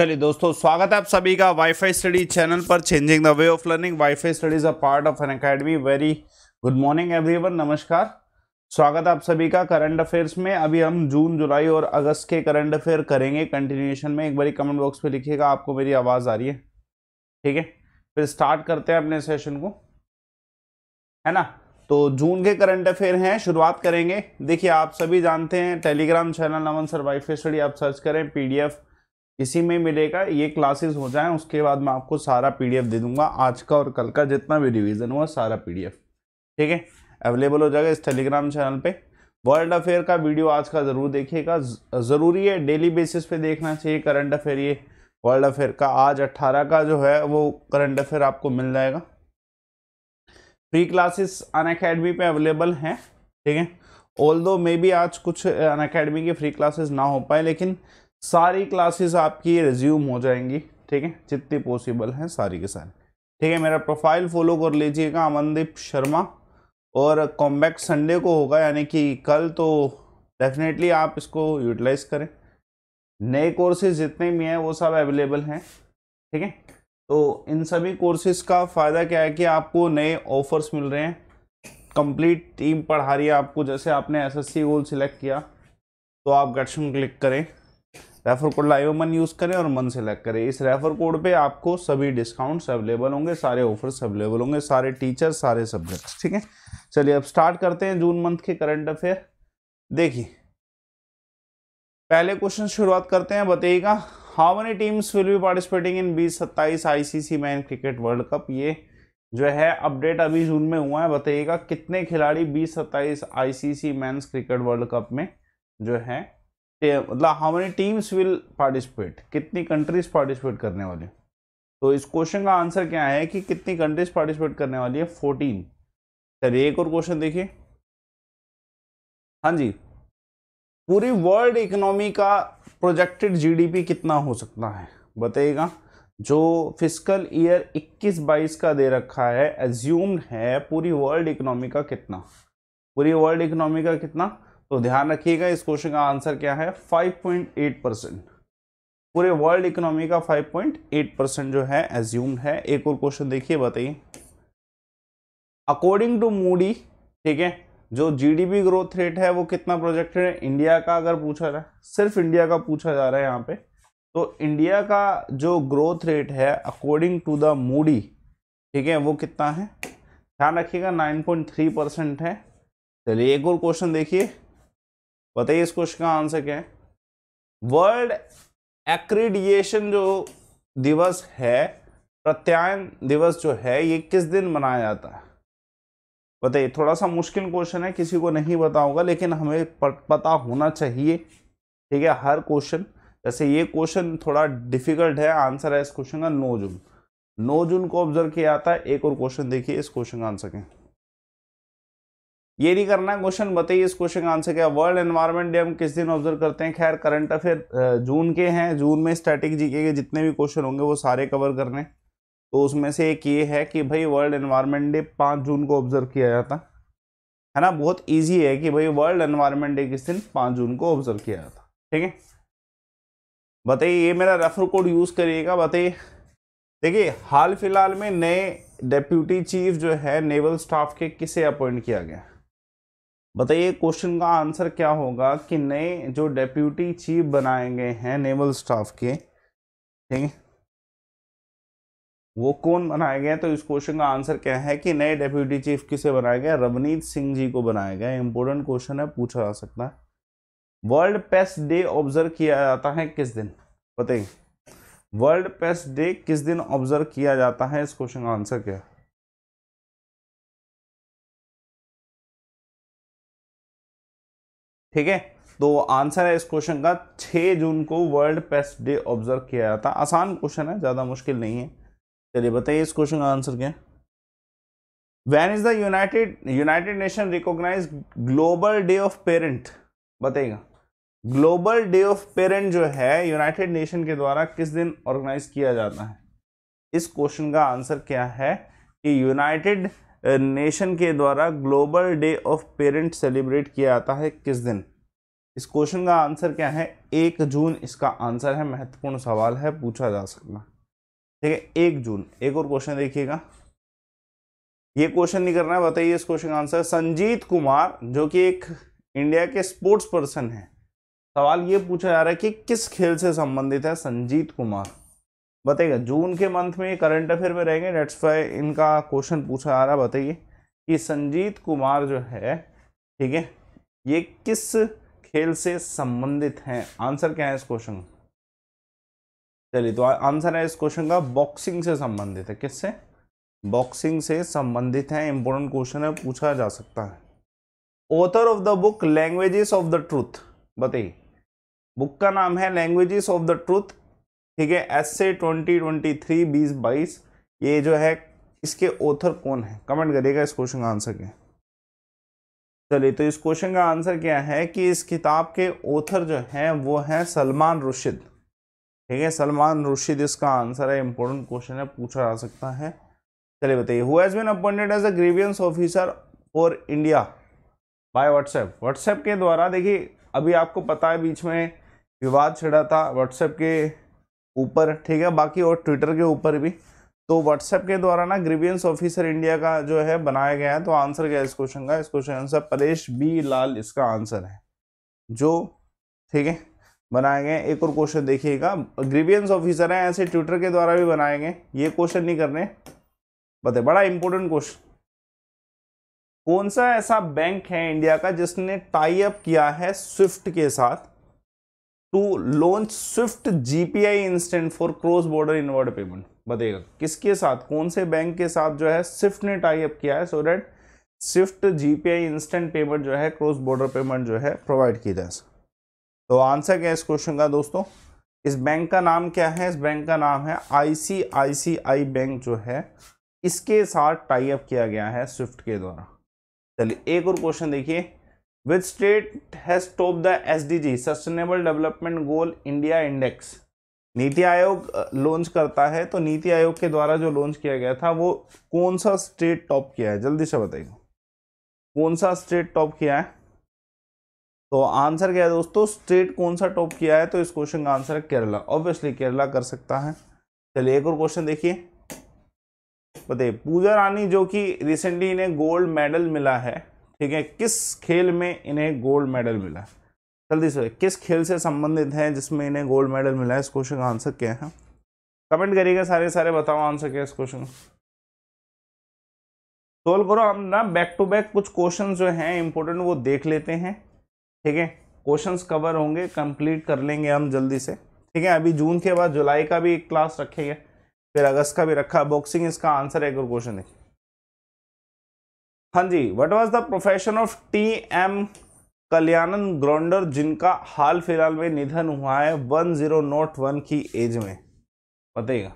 चलिए दोस्तों स्वागत है आप सभी का वाईफाई स्टडी चैनल पर changing the way of learning WiFi studies a part of Unacademy very good morning everyone नमस्कार स्वागत आप सभी का करंट अफेयर्स में अभी हम जून जुलाई और अगस्त के करंट अफेयर करेंगे कंटिन्यूएशन में एक बारी कमेंट बॉक्स पे लिखिएगा आपको मेरी आवाज़ आ रही है ठीक है फिर स्टार्ट करते हैं अपने सेशन को है ना तो जून के करंट अफेयर हैं शुरुआत करेंगे देखिए आप सभी जानते हैं Telegram channel Naman sir WiFi study आप सर्च करें पीडीएफ इसी में मिलेगा ये क्लासेस हो जाएं उसके बाद मैं आपको सारा पीडीएफ दे दूंगा आज का और कल का जितना भी रिवीजन हुआ सारा पीडीएफ ठीक है अवेलेबल हो जाएगा इस टेलीग्राम चैनल पे वर्ल्ड अफेयर का वीडियो आज का ज़रूर देखिएगा ज़रूरी है डेली बेसिस पे देखना चाहिए करंट अफेयर ये वर्ल्ड अफेयर का आज 18 का जो है वो करंट अफेयर आपको मिल जाएगा फ्री क्लासेस अन अकेडमी पर अवेलेबल हैं ठीक है ऑल दो मे बी आज कुछ अन अकेडमी की फ्री क्लासेस ना हो पाए लेकिन सारी क्लासेस आपकी रिज्यूम हो जाएंगी ठीक है जितनी पॉसिबल हैं सारी के सारे ठीक है मेरा प्रोफाइल फॉलो कर लीजिएगा अमनदीप शर्मा और कॉम्बैक संडे को होगा यानी कि कल तो डेफिनेटली आप इसको यूटिलाइज करें नए कोर्सेज जितने भी हैं वो सब अवेलेबल हैं ठीक है तो इन सभी कोर्सेज का फ़ायदा क्या है कि आपको नए ऑफर्स मिल रहे हैं कंप्लीट टीम पढ़ा रही है आपको जैसे आपने एसएससी गोल सिलेक्ट किया तो आप गट्स क्लिक करें रेफर कोड लाइव मन यूज़ करें और मन सेलेक्ट करें इस रेफर कोड पे आपको सभी डिस्काउंट्स अवेलेबल होंगे सारे ऑफर्स अवेलेबल होंगे सारे टीचर सारे सब्जेक्ट्स ठीक है चलिए अब स्टार्ट करते हैं जून मंथ के करंट अफेयर देखिए पहले क्वेश्चन शुरुआत करते हैं बताइएगा how many teams will be participating in बीस सत्ताईस ICC man cricket world cup ये जो है अपडेट अभी जून में हुआ है बताइएगा कितने खिलाड़ी बीस सत्ताईस ICC men's cricket world cup में जो है मतलब how many teams will participate कितनी कंट्रीज पार्टिसिपेट करने वाली तो इस क्वेश्चन का आंसर क्या है कि कितनी कंट्रीज पार्टिसिपेट करने वाली है फोर्टीन चलिए एक और क्वेश्चन देखिए हाँ जी पूरी वर्ल्ड इकोनॉमी का प्रोजेक्टेड जीडीपी कितना हो सकता है बताइएगा जो फिजिकल ईयर 21-22 का दे रखा है एज्यूम्ड है पूरी वर्ल्ड इकोनॉमी का कितना पूरी वर्ल्ड इकोनॉमी का कितना तो ध्यान रखिएगा इस क्वेश्चन का आंसर क्या है 5.8 परसेंट पूरे वर्ल्ड इकोनॉमी का 5.8 परसेंट जो है एज्यूम है एक और क्वेश्चन देखिए बताइए अकॉर्डिंग टू मूडी ठीक है जो जीडीपी ग्रोथ रेट है वो कितना प्रोजेक्टेड है इंडिया का अगर पूछा जाए सिर्फ इंडिया का पूछा जा रहा है यहाँ पे तो इंडिया का जो ग्रोथ रेट है अकॉर्डिंग टू द मूडी ठीक है वो कितना है ध्यान रखिएगा 9.3 परसेंट है चलिए एक और क्वेश्चन देखिए बताइए इस क्वेश्चन का आंसर क्या है वर्ल्ड एक्रीडिएशन जो दिवस है प्रत्यायन दिवस जो है ये किस दिन मनाया जाता है बताइए थोड़ा सा मुश्किल क्वेश्चन है किसी को नहीं बताऊंगा लेकिन हमें पता होना चाहिए ठीक है हर क्वेश्चन जैसे ये क्वेश्चन थोड़ा डिफिकल्ट है आंसर है इस क्वेश्चन का नौ जून नौ जून को ऑब्जर्व किया जाता है एक और क्वेश्चन देखिए इस क्वेश्चन का आंसर क्या ये नहीं करना है क्वेश्चन बताइए इस क्वेश्चन का आंसर क्या वर्ल्ड एनवायरनमेंट डे हम किस दिन ऑब्जर्व करते हैं खैर करंट अफेयर जून के हैं जून में स्टैटिक जीके के जितने भी क्वेश्चन होंगे वो सारे कवर करने तो उसमें से एक ये है कि भाई वर्ल्ड एनवायरनमेंट डे पाँच जून को ऑब्जर्व किया जाता है ना बहुत ईजी है कि भाई वर्ल्ड एनवायरनमेंट डे किस दिन पाँच जून को ऑब्जर्व किया जाता ठीक है बताइए ये मेरा रेफर कोड यूज़ करिएगा बताइए देखिए हाल फिलहाल में नए डेप्यूटी चीफ जो है नेवल स्टाफ के किसे अपॉइंट किया गया बताइए क्वेश्चन का आंसर क्या होगा कि नए जो डेप्यूटी चीफ बनाए गए हैं नेवल स्टाफ के ठीक है वो कौन बनाए गए तो इस क्वेश्चन का आंसर क्या है कि नए डेप्यूटी चीफ किसे बनाए गए रवनीत सिंह जी को बनाया गया इंपॉर्टेंट क्वेश्चन है पूछा जा सकता है वर्ल्ड पेस्ट डे ऑब्जर्व किया जाता है किस दिन बताइए वर्ल्ड पेस्ट डे किस दिन ऑब्जर्व किया जाता है इस क्वेश्चन का आंसर क्या है ठीक है तो आंसर है इस क्वेश्चन का 6 जून को वर्ल्ड पेस्ट डे ऑब्जर्व किया जाता आसान क्वेश्चन है ज़्यादा मुश्किल नहीं है चलिए बताइए इस क्वेश्चन का आंसर क्या when is the United United Nation recognise global day of parent बताइएगा ग्लोबल डे ऑफ पेरेंट जो है यूनाइटेड नेशन के द्वारा किस दिन ऑर्गेनाइज किया जाता है इस क्वेश्चन का आंसर क्या है कि यूनाइटेड नेशन के द्वारा global day of parent celebrate किया जाता है किस दिन इस क्वेश्चन का आंसर क्या है एक जून इसका आंसर है महत्वपूर्ण सवाल है पूछा जा सकता ठीक है एक जून एक और क्वेश्चन देखिएगा ये क्वेश्चन नहीं करना है बताइए इस क्वेश्चन का आंसर संजीत कुमार जो कि एक इंडिया के स्पोर्ट्स पर्सन है सवाल ये पूछा जा रहा है कि किस खेल से संबंधित है संजीत कुमार बताइएगा जून के मंथ में करंट अफेयर में रहेंगे डेट्स फाई इनका क्वेश्चन पूछा आ रहा बताइए कि संजीत कुमार जो है ठीक है ये किस खेल से संबंधित हैं आंसर क्या है इस क्वेश्चन का चलिए तो आंसर है इस क्वेश्चन का बॉक्सिंग से संबंधित है किससे बॉक्सिंग से संबंधित है इंपॉर्टेंट क्वेश्चन है पूछा जा सकता है author of the book languages of the truth बताइए बुक का नाम है लैंग्वेजेस ऑफ द ट्रूथ ठीक है एस से ट्वेंटी ट्वेंटी थ्री बीस बाईस ये जो है इसके ऑथर कौन है कमेंट करिएगा इस क्वेश्चन का आंसर क्या चलिए तो इस क्वेश्चन का आंसर क्या है कि इस किताब के ऑथर जो हैं वो हैं सलमान रुशिद ठीक है सलमान रुशिद इसका आंसर है इंपॉर्टेंट क्वेश्चन है पूछा जा सकता है चलिए बताइए who has been appointed as a grievance officer for India by WhatsApp WhatsApp के द्वारा देखिए अभी आपको पता है बीच में विवाद छिड़ा था व्हाट्सएप के ऊपर ठीक है बाकी और ट्विटर के ऊपर भी तो व्हाट्सएप के द्वारा ना ग्रीवियंस ऑफिसर इंडिया का जो है बनाया गया है तो आंसर क्या है इस क्वेश्चन का इस question answer Paresh B Lal इसका आंसर है जो ठीक है बनाए गए एक और क्वेश्चन देखिएगा ग्रीवियंस ऑफिसर हैं ऐसे ट्विटर के द्वारा भी बनाए गए ये क्वेश्चन नहीं करने बताए बड़ा इंपॉर्टेंट क्वेश्चन कौन सा ऐसा बैंक है इंडिया का जिसने टाई अप किया है स्विफ्ट के साथ to launch Swift GPI instant for cross border inward payment बताइएगा किसके साथ कौन से बैंक के साथ जो है स्विफ्ट ने टाई अप किया है so that Swift GPI instant payment जो है क्रॉस बॉर्डर पेमेंट जो है प्रोवाइड की जाए तो आंसर क्या है इस क्वेश्चन का दोस्तों इस बैंक का नाम क्या है इस बैंक का नाम है आईसीआईसीआई बैंक जो है इसके साथ टाई अप किया गया है स्विफ्ट के द्वारा चलिए एक और क्वेश्चन देखिए Which state the S D G sustainable development goal India index NITI Aayog launch करता है तो नीति आयोग के द्वारा जो लॉन्च किया गया था वो कौन सा स्टेट टॉप किया है जल्दी से बताइए कौन सा स्टेट टॉप किया है तो आंसर क्या है दोस्तों स्टेट कौन सा टॉप किया है तो इस क्वेश्चन का आंसर है केरला ऑब्वियसली केरला कर सकता है चलिए एक और क्वेश्चन देखिए बताइए पूजा रानी जो कि रिसेंटली इन्हें गोल्ड मेडल मिला है ठीक है किस खेल में इन्हें गोल्ड मेडल मिला जल्दी से किस खेल से संबंधित है जिसमें इन्हें गोल्ड मेडल मिला है इस क्वेश्चन का आंसर क्या है कमेंट करिएगा सारे सारे बताओ आंसर क्या है इस क्वेश्चन सोल्व करो हम ना बैक टू बैक कुछ क्वेश्चन जो हैं इंपॉर्टेंट वो देख लेते हैं ठीक है क्वेश्चन कवर होंगे कंप्लीट कर लेंगे हम जल्दी से ठीक है अभी जून के बाद जुलाई का भी एक क्लास रखेंगे फिर अगस्त का भी रखा बॉक्सिंग इसका आंसर है एक और क्वेश्चन देखिए हाँ जी what was the profession of T M Kalyanan Gounder जिनका हाल फिलहाल में निधन हुआ है वन जीरो नोट वन की एज में बताइएगा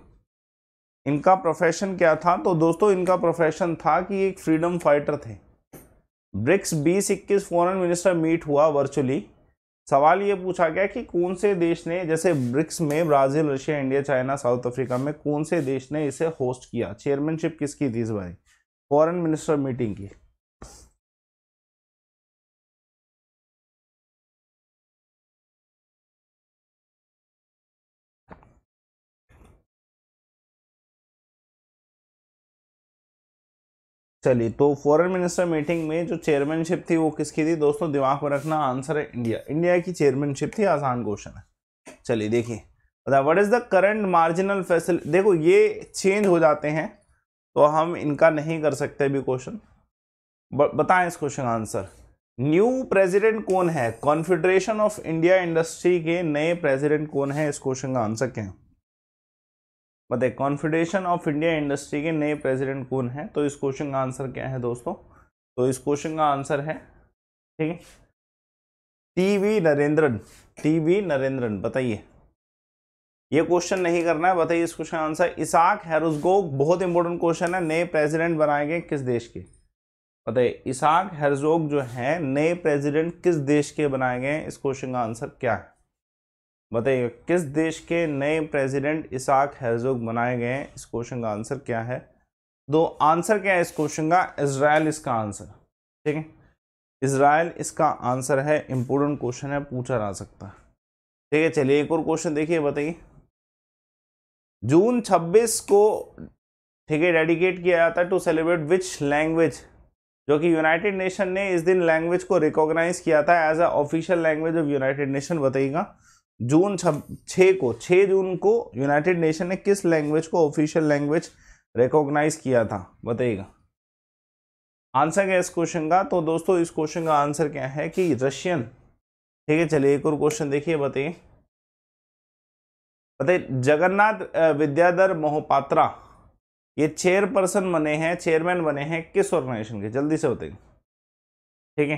इनका प्रोफेशन क्या था तो दोस्तों इनका प्रोफेशन था कि एक फ्रीडम फाइटर थे ब्रिक्स बीस इक्कीस फॉरन मिनिस्टर मीट हुआ वर्चुअली सवाल ये पूछा गया कि कौन से देश ने जैसे ब्रिक्स में Brazil Russia India China South Africa में कौन से देश ने इसे होस्ट किया चेयरमैनशिप किसकी थी इस बारी फॉरेन मिनिस्टर मीटिंग की चलिए तो फॉरेन मिनिस्टर मीटिंग में जो चेयरमैनशिप थी वो किसकी थी दोस्तों दिमाग में रखना आंसर है इंडिया इंडिया की चेयरमैनशिप थी आसान क्वेश्चन है चलिए देखिए what is the current marginal facility देखो ये चेंज हो जाते हैं तो हम इनका नहीं कर सकते भी क्वेश्चन बताएं इस क्वेश्चन का आंसर न्यू प्रेसिडेंट कौन है कॉन्फेडरेशन ऑफ इंडिया इंडस्ट्री के नए प्रेसिडेंट कौन है इस क्वेश्चन का आंसर क्या है बताए कॉन्फेडरेशन ऑफ इंडिया इंडस्ट्री के नए प्रेसिडेंट कौन है तो इस क्वेश्चन का आंसर क्या है दोस्तों तो इस क्वेश्चन का आंसर है ठीक है T V Narendran T V Narendran बताइए ये क्वेश्चन नहीं करना है बताइए इस क्वेश्चन का आंसर इसाक हेरजगो बहुत इंपॉर्टेंट क्वेश्चन है नए प्रेसिडेंट बनाए गए किस देश के बताइए इसाक हेरजोग जो है नए प्रेसिडेंट किस देश के बनाए गए इस क्वेश्चन का आंसर क्या है बताइए किस देश के नए प्रेसिडेंट इसाक हैरजोग बनाए गए हैं इस क्वेश्चन का आंसर क्या है दो तो आंसर क्या है इस क्वेश्चन का इसराइल इसका आंसर ठीक है इसराइल इसका आंसर है इंपॉर्टेंट क्वेश्चन है पूछा जा सकता है ठीक है चलिए एक और क्वेश्चन देखिए बताइए जून 26 को ठीक है डेडिकेट किया जाता है टू सेलिब्रेट विच लैंग्वेज जो कि यूनाइटेड नेशन ने इस दिन लैंग्वेज को रिकॉग्नाइज किया था as a official language of United Nation बताइएगा जून छः को छः जून को यूनाइटेड नेशन ने किस लैंग्वेज को ऑफिशियल लैंग्वेज रिकॉग्नाइज किया था बताइएगा आंसर क्या इस क्वेश्चन का तो दोस्तों इस क्वेश्चन का आंसर क्या है कि रशियन ठीक है चलिए एक और क्वेश्चन देखिए बताइए बताइए जगन्नाथ विद्याधर मोहपात्रा ये चेयरपर्सन बने हैं चेयरमैन बने हैं किस ऑर्गेनाइजेशन के जल्दी से बताइए ठीक है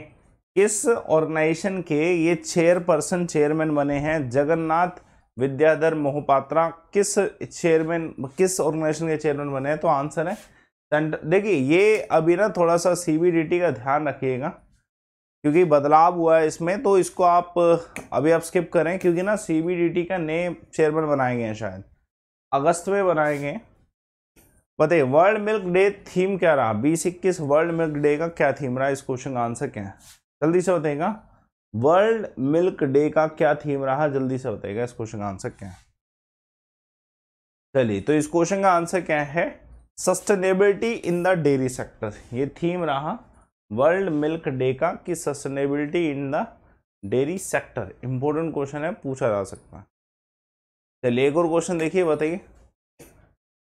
किस ऑर्गेनाइजेशन के ये चेयरपर्सन चेयरमैन बने हैं जगन्नाथ विद्याधर मोहपात्रा किस चेयरमैन किस ऑर्गेनाइजेशन के चेयरमैन बने हैं तो आंसर है देखिए ये अभी ना थोड़ा सा सी का ध्यान रखिएगा क्योंकि बदलाव हुआ है इसमें तो इसको आप अभी आप स्किप करें क्योंकि ना सी का नए चेयरमैन बनाए गए हैं शायद अगस्त में बनाए गए बताइए वर्ल्ड मिल्क डे थीम क्या रहा बीस इक्कीस वर्ल्ड मिल्क डे का क्या थीम रहा इस क्वेश्चन का आंसर क्या है जल्दी से बताएगा वर्ल्ड मिल्क डे का क्या थीम रहा जल्दी से बताएगा इस क्वेश्चन का आंसर क्या है चलिए तो इस क्वेश्चन का आंसर क्या है sustainability in the dairy sector ये थीम रहा वर्ल्ड मिल्क डे का कि sustainability in the dairy sector important question है पूछा जा सकता है चलिए एक और क्वेश्चन देखिए बताइए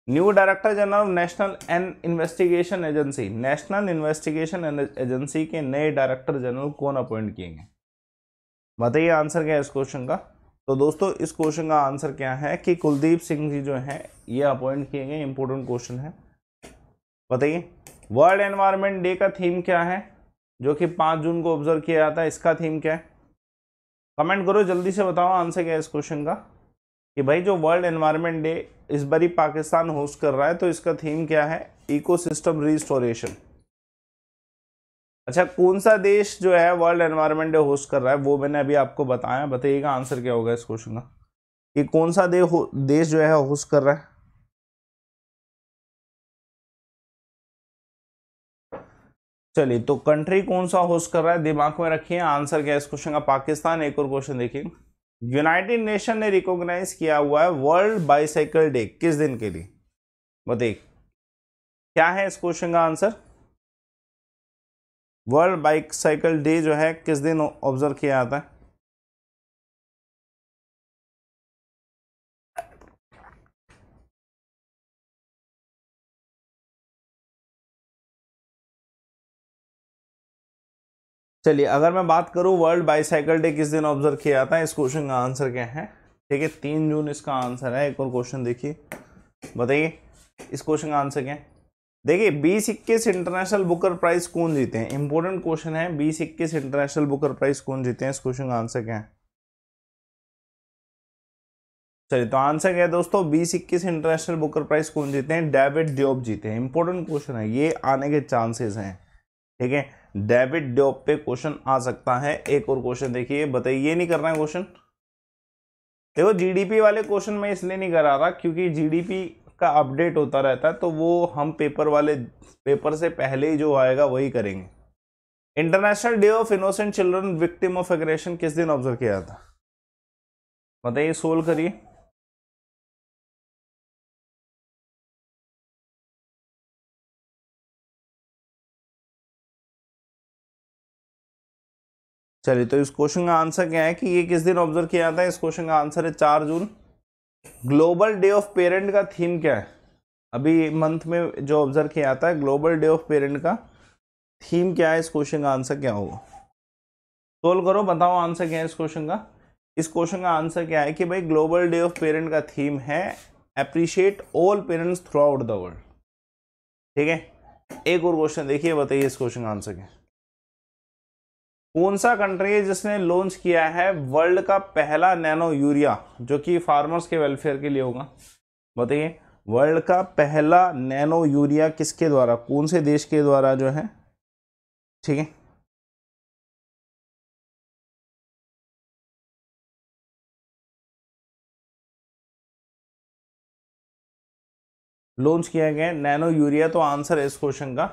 new director general national and investigation agency national investigation agency के नए डायरेक्टर जनरल कौन अपॉइंट किए गए बताइए आंसर क्या है इस क्वेश्चन का तो दोस्तों इस क्वेश्चन का आंसर क्या है कि कुलदीप सिंह जी जो हैं ये अपॉइंट किए गए इंपॉर्टेंट क्वेश्चन है बताइए वर्ल्ड एनवायरनमेंट डे का थीम क्या है जो कि पाँच जून को ऑब्जर्व किया जाता है इसका थीम क्या है कमेंट करो जल्दी से बताओ आंसर क्या है इस क्वेश्चन का कि भाई जो वर्ल्ड एनवायरनमेंट डे इस बारी पाकिस्तान होस्ट कर रहा है तो इसका थीम क्या है इकोसिस्टम रिस्टोरेशन अच्छा कौन सा देश जो है वर्ल्ड एनवायरनमेंट डे होस्ट कर रहा है वो मैंने अभी आपको बताया बताइएगा आंसर क्या होगा इस क्वेश्चन का कि कौन सा दे देश जो है होस्ट कर रहा है चलिए तो कंट्री कौन सा होस्ट कर रहा है दिमाग में रखिए आंसर क्या है इस क्वेश्चन का पाकिस्तान एक और क्वेश्चन देखिए यूनाइटेड नेशन ने रिकॉग्नाइज किया हुआ है वर्ल्ड बाइसाइकिल डे किस दिन के लिए बताइए क्या है इस क्वेश्चन का answer world bicycle day जो है किस दिन ऑब्जर्व किया जाता है चलिए अगर मैं बात करूँ वर्ल्ड बाईसाइकिल डे किस दिन ऑब्जर्व किया जाता है इस क्वेश्चन का आंसर क्या है ठीक है तीन जून इसका आंसर है एक और क्वेश्चन देखिए बताइए इस क्वेश्चन का आंसर क्या है देखिए बीस इक्कीस इंटरनेशनल बुकर प्राइस कौन जीते हैं इंपॉर्टेंट क्वेश्चन है बीस इक्कीस इंटरनेशनल बुकर प्राइस कौन जीते हैं इस क्वेश्चन का आंसर क्या है चलिए तो आंसर क्या है दोस्तों बीस इक्कीस इंटरनेशनल बुकर प्राइस कौन जीते हैं डेविड ड्योब जीते हैं इंपॉर्टेंट क्वेश्चन है ये आने के चांसेस हैं ठीक है डेविड डॉप पे क्वेश्चन आ सकता है एक और क्वेश्चन देखिए बताइए ये नहीं रहा है क्वेश्चन देखो जीडीपी वाले क्वेश्चन मैं इसलिए नहीं करा रहा क्योंकि जीडीपी का अपडेट होता रहता है तो वो हम पेपर वाले पेपर से पहले ही जो आएगा वही करेंगे international day of innocent children victim of aggression किस दिन ऑब्जर्व किया था बताइए सोल्व करिए चलिए तो इस क्वेश्चन का आंसर क्या है कि ये किस दिन ऑब्जर्व किया जाता है इस क्वेश्चन का आंसर है चार जून ग्लोबल डे ऑफ पेरेंट का थीम क्या है अभी मंथ में जो ऑब्जर्व किया जाता है ग्लोबल डे ऑफ पेरेंट का थीम क्या है इस क्वेश्चन का आंसर क्या होगा सोल्व करो बताओ आंसर क्या है इस क्वेश्चन का इस क्वेश्चन का आंसर क्या है कि भाई ग्लोबल डे ऑफ पेरेंट का थीम है appreciate all parents throughout the world ठीक है एक और क्वेश्चन देखिए बताइए इस क्वेश्चन का आंसर क्या है कौन सा कंट्री है जिसने लॉन्च किया है वर्ल्ड का पहला नैनो यूरिया जो कि फार्मर्स के वेलफेयर के लिए होगा बताइए वर्ल्ड का पहला नैनो यूरिया किसके द्वारा कौन से देश के द्वारा जो है ठीक है लॉन्च किया गया नैनो यूरिया तो आंसर है इस क्वेश्चन का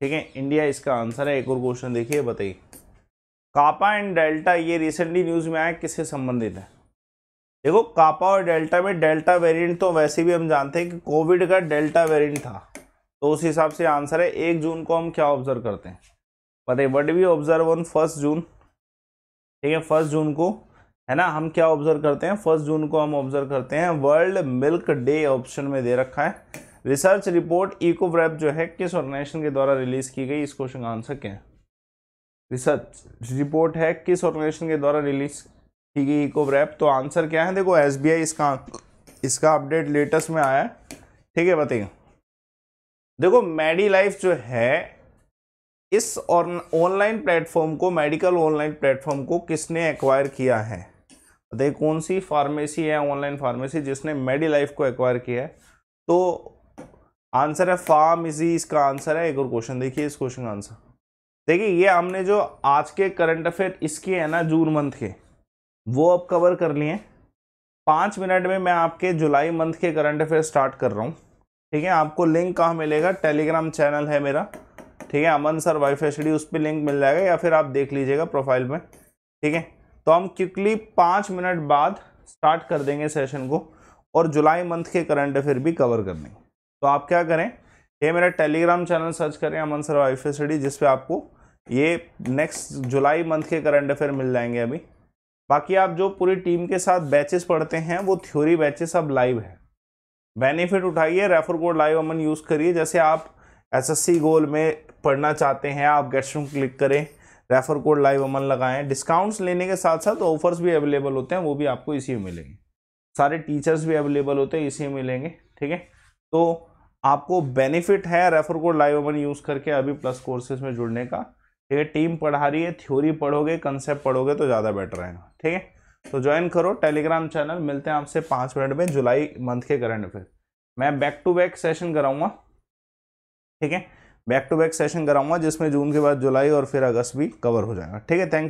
ठीक है इंडिया इसका आंसर है एक और क्वेश्चन देखिए बताइए कापा एंड डेल्टा ये रिसेंटली न्यूज़ में आया किससे संबंधित है देखो कापा और डेल्टा में डेल्टा वेरिएंट तो वैसे भी हम जानते हैं कि कोविड का डेल्टा वेरिएंट था तो उस हिसाब से आंसर है एक जून को हम क्या ऑब्जर्व करते हैं बताइए what we observe on first June ठीक है फर्स्ट जून को है ना हम क्या ऑब्जर्व करते हैं फर्स्ट जून को हम ऑब्जर्व करते हैं वर्ल्ड मिल्क डे ऑप्शन में दे रखा है रिसर्च रिपोर्ट इकोव्रैप जो है किस ऑर्गेनाइजेशन के द्वारा रिलीज की गई इस क्वेश्चन का आंसर क्या है रिसर्च रिपोर्ट है किस ऑर्गेनाइजेशन के द्वारा रिलीज की गई इको रैप तो आंसर क्या है देखो एस इसका इसका अपडेट लेटेस्ट में आया है ठीक है बताइए देखो मेडी लाइफ जो है इस ऑनलाइन प्लेटफॉर्म को मेडिकल ऑनलाइन प्लेटफॉर्म को किसने एक्वायर किया है बताइए कौन सी फार्मेसी है ऑनलाइन फार्मेसी जिसने मेडी लाइफ को एक्वायर किया है तो आंसर है इजी इसका आंसर है एक और क्वेश्चन देखिए इस क्वेश्चन का आंसर देखिए ये हमने जो आज के करंट अफेयर इसके है ना जून मंथ के वो अब कवर कर लिए पाँच मिनट में मैं आपके जुलाई मंथ के करंट अफेयर स्टार्ट कर रहा हूँ ठीक है आपको लिंक कहाँ मिलेगा टेलीग्राम चैनल है मेरा ठीक है अमन सर वाईफाई स्टडी उस पर लिंक मिल जाएगा या फिर आप देख लीजिएगा प्रोफाइल में ठीक है तो हम क्विकली पाँच मिनट बाद स्टार्ट कर देंगे सेशन को और जुलाई मंथ के करंट अफेयर भी कवर कर देंगे तो आप क्या करें ये मेरा टेलीग्राम चैनल सर्च करें अमन सर वाईफाई स्टडी जिसपे आपको ये नेक्स्ट जुलाई मंथ के करंट अफेयर मिल जाएंगे अभी बाकी आप जो पूरी टीम के साथ बैचेस पढ़ते हैं वो थ्योरी बैचेस अब लाइव है बेनिफिट उठाइए refer code live Aman use करिए जैसे आप एसएससी गोल में पढ़ना चाहते हैं आप गेस्ट रूम क्लिक करें रेफर कोड लाइव अमन लगाएं डिस्काउंट्स लेने के साथ साथ ऑफर्स भी अवेलेबल होते हैं वो भी आपको इसी में मिलेंगे सारे टीचर्स भी अवेलेबल होते हैं इसी में मिलेंगे ठीक है तो आपको बेनिफिट है refer code live Aman use करके अभी प्लस कोर्सेज में जुड़ने का ठीक है टीम पढ़ा रही है थ्योरी पढ़ोगे कंसेप्ट पढ़ोगे तो ज़्यादा बेटर रहेगा ठीक है तो ज्वाइन करो टेलीग्राम चैनल मिलते हैं आपसे पाँच मिनट में जुलाई मंथ के करंट अफेयर मैं बैक टू बैक सेशन कराऊंगा ठीक है बैक टू बैक सेशन कराऊंगा जिसमें जून के बाद जुलाई और फिर अगस्त भी कवर हो जाएगा ठीक है थैंक